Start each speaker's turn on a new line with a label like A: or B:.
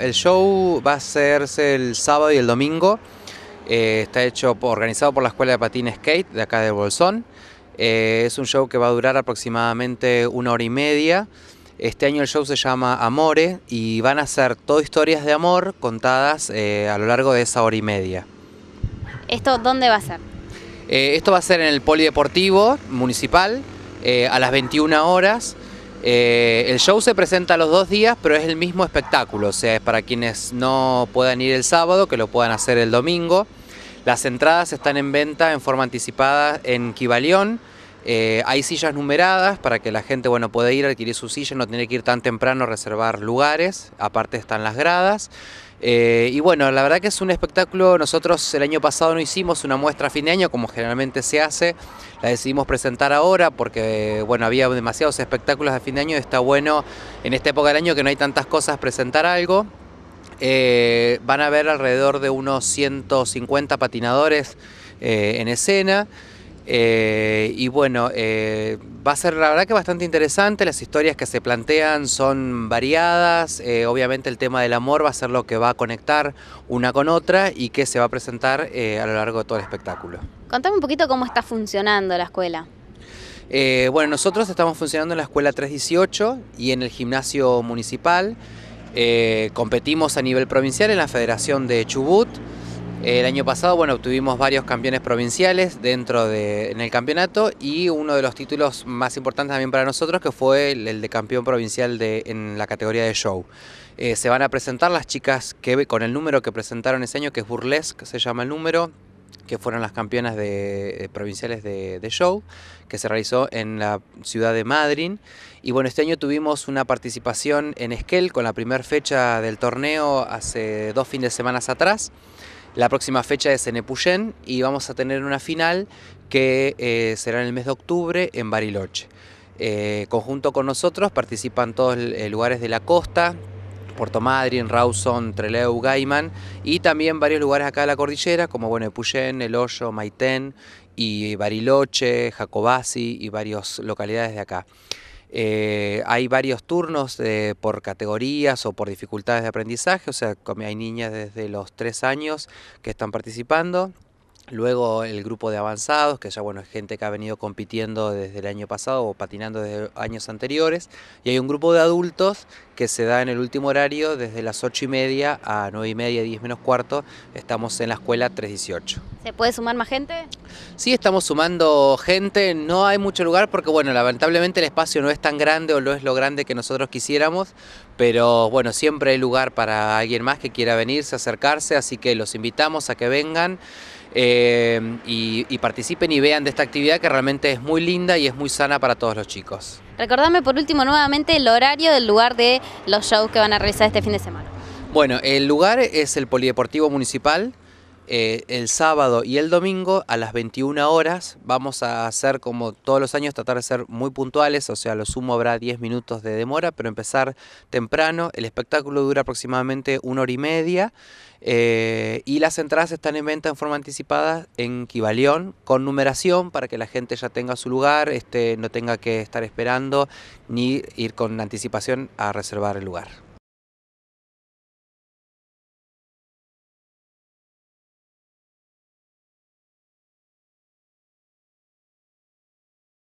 A: El show va a hacerse el sábado y el domingo. Eh, está hecho organizado por la Escuela de Patines Skate de acá de Bolsón. Eh, es un show que va a durar aproximadamente una hora y media. Este año el show se llama Amore y van a ser todo historias de amor contadas eh, a lo largo de esa hora y media. ¿Esto dónde va a ser? esto va a ser en el Polideportivo Municipal a las 21 horas. Eh, el show se presenta los dos días, pero es el mismo espectáculo, o sea, es para quienes no puedan ir el sábado, que lo puedan hacer el domingo. Las entradas están en venta en forma anticipada en Kibalión. Eh, hay sillas numeradas para que la gente bueno, pueda ir a adquirir su silla, no tiene que ir tan temprano a reservar lugares. Aparte están las gradas. Eh, y bueno, la verdad que es un espectáculo, nosotros el año pasado no hicimos una muestra a fin de año como generalmente se hace, la decidimos presentar ahora porque había demasiados espectáculos a fin de año está bueno en esta época del año que no hay tantas cosas presentar algo. Eh, van a haber alrededor de unos 150 patinadores en escena. Eh, y bueno, eh, va a ser la verdad que bastante interesante, las historias que se plantean son variadas, eh, obviamente el tema del amor va a ser lo que va a conectar una con otra y que se va a presentar a lo largo de todo el espectáculo. Contame un poquito cómo está funcionando la escuela. bueno, nosotros estamos funcionando en la escuela 318 y en el gimnasio municipal. competimos a nivel provincial en la Federación de Chubut. El año pasado, bueno, obtuvimos varios campeones provinciales dentro de, el campeonato y uno de los títulos más importantes también para nosotros que fue el, de campeón provincial de, en la categoría de show. Eh, se van a presentar las chicas que con el número que presentaron ese año, que es Burlesque, se llama el número, que fueron las campeonas de, eh, provinciales de, de, show, que se realizó en la ciudad de Madrid. Y bueno, este año tuvimos una participación en Esquel con la primera fecha del torneo hace dos fines de semana atrás. La próxima fecha es en Epuyén y vamos a tener una final que eh, será en el mes de octubre en Bariloche. Eh, conjunto con nosotros participan todos los eh, lugares de la costa, Puerto Madryn, Rawson, Trelew, Gaiman y también varios lugares acá de la cordillera como bueno, Epuyén, El Hoyo, Maitén y Bariloche, Jacobasi y varias localidades de acá. Eh, hay varios turnos eh, por categorías o por dificultades de aprendizaje, o sea, hay niñas desde los tres años que están participando. Luego el grupo de avanzados, que ya bueno, es gente que ha venido compitiendo desde el año pasado o patinando desde años anteriores. Y hay un grupo de adultos que se da en el último horario desde las 8 y media a 9 y media, 10 menos cuarto. Estamos en la escuela 318. ¿Se puede sumar más gente? Sí estamos sumando gente, no hay mucho lugar porque, bueno, lamentablemente el espacio no es tan grande o no es lo grande que nosotros quisiéramos, pero bueno, siempre hay lugar para alguien más que quiera venirse, acercarse, así que los invitamos a que vengan. Eh, y, y, participen y vean de esta actividad que realmente es muy linda y es muy sana para todos los chicos. Recordame por último nuevamente el horario del lugar de los shows que van a realizar este fin de semana. Bueno, el lugar es el Polideportivo Municipal. Eh, el sábado y el domingo a las 21 horas vamos a hacer como todos los años, tratar de ser muy puntuales, o sea, lo sumo habrá 10 minutos de demora, pero empezar temprano. El espectáculo dura aproximadamente una hora y media eh, y las entradas están en venta en forma anticipada en Kibalión con numeración para que la gente ya tenga su lugar, este, no tenga que estar esperando ni ir con anticipación a reservar el lugar.